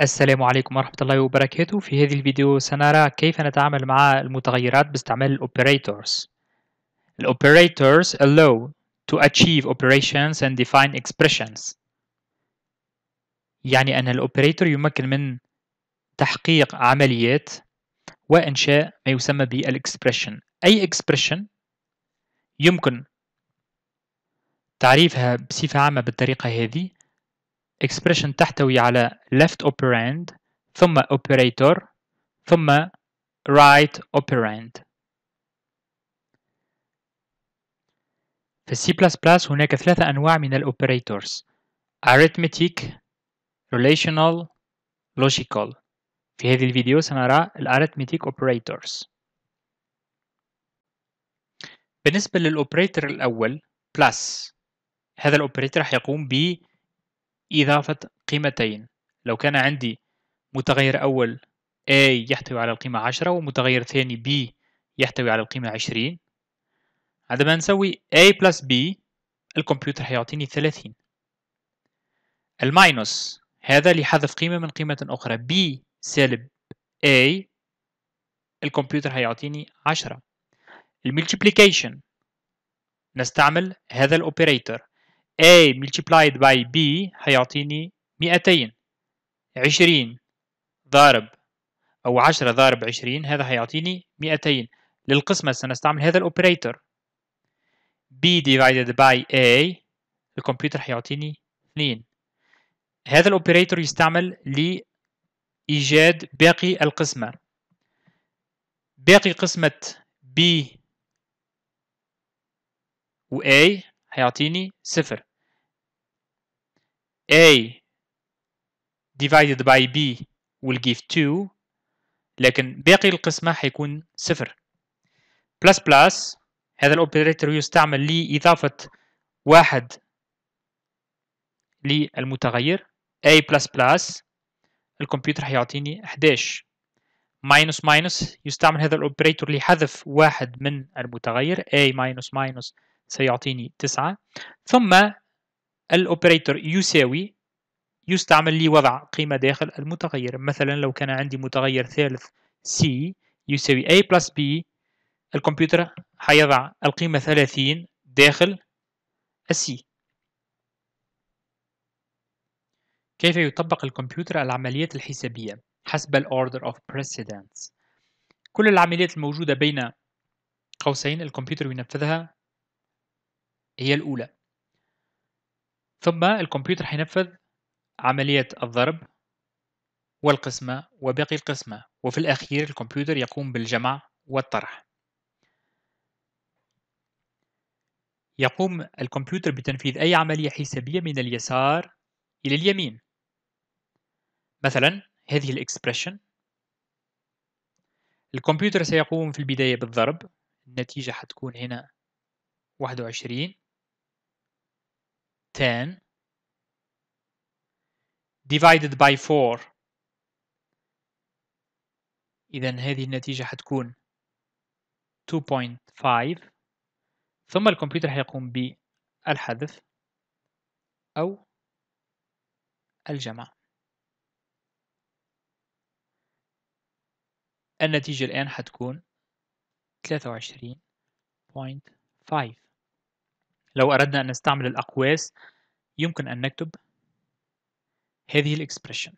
السلام عليكم ورحمة الله وبركاته في هذه الفيديو سنرى كيف نتعامل مع المتغيرات باستعمال operators الـ operators allow to achieve operations and define expressions يعني أن الأوبريتور يمكن من تحقيق عمليات وإنشاء ما يسمى بالإكسبريشن أي إكسبريشن يمكن تعريفها بصفة عامة بالطريقة هذه expression تحتوي على left operand ثم operator ثم right operand في C++ هناك ثلاثة أنواع من الـ operators arithmetic, relational, logical في هذه الفيديو سنرى الـ arithmetic operators بالنسبة للـ operator الأول plus هذا الـ راح يقوم بـ إضافة قيمتين لو كان عندي متغير أول A يحتوي على القيمة عشرة ومتغير ثاني B يحتوي على القيمة عشرين عندما نسوي A plus B الكمبيوتر حيعطيني ثلاثين الماينوس هذا لحذف قيمة من قيمة أخرى B سالب A الكمبيوتر حيعطيني عشرة الملتيبليكيشن نستعمل هذا الأوبريتور A multiplied by B هيعطيني 200 20 ضارب أو 10 ضارب 20 هذا هيعطيني 200 للقسمة سنستعمل هذا الأوبريتور B divided by A الكمبيوتر هيعطيني 2 هذا الأوبريتور يستعمل لإيجاد باقي القسمة باقي قسمة B و A هيعطيني صفر A divided by B will give 2 لكن باقي القسمة حيكون صفر بلس بلس هذا الاوبريتور يستعمل لإضافة واحد للمتغير A بلس بلس الكمبيوتر حيعطيني 11 ماينس ماينس يستعمل هذا الاوبريتور لحذف واحد من المتغير A ماينس ماينس سيعطيني 9 ثم الأوبريتور يساوي يستعمل لوضع قيمة داخل المتغير مثلا لو كان عندي متغير ثالث C يساوي A plus B الكمبيوتر حيضع القيمة 30 داخل السي كيف يطبق الكمبيوتر العمليات الحسابية حسب الأوردر of precedence كل العمليات الموجودة بين قوسين الكمبيوتر ينفذها هي الأولى ثم الكمبيوتر حينفذ عملية الضرب والقسمة وباقي القسمة وفي الأخير الكمبيوتر يقوم بالجمع والطرح يقوم الكمبيوتر بتنفيذ أي عملية حسابية من اليسار إلى اليمين مثلا هذه الإكسبريشن الكمبيوتر سيقوم في البداية بالضرب النتيجة حتكون هنا 21 10 divided by 4 إذا هذه النتيجة حتكون 2.5 ثم الكمبيوتر حيقوم بالحذف أو الجمع النتيجة الآن حتكون 23.5 لو أردنا أن نستعمل الأقواس يمكن أن نكتب هذه الإكسبريشن